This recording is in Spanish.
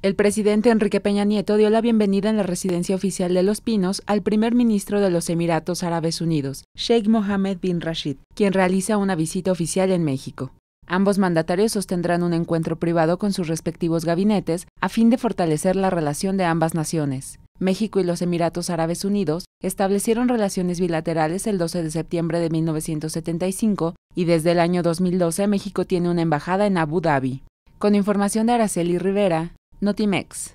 El presidente Enrique Peña Nieto dio la bienvenida en la residencia oficial de Los Pinos al primer ministro de los Emiratos Árabes Unidos, Sheikh Mohammed bin Rashid, quien realiza una visita oficial en México. Ambos mandatarios sostendrán un encuentro privado con sus respectivos gabinetes a fin de fortalecer la relación de ambas naciones. México y los Emiratos Árabes Unidos establecieron relaciones bilaterales el 12 de septiembre de 1975 y desde el año 2012 México tiene una embajada en Abu Dhabi. Con información de Araceli Rivera, Notimex.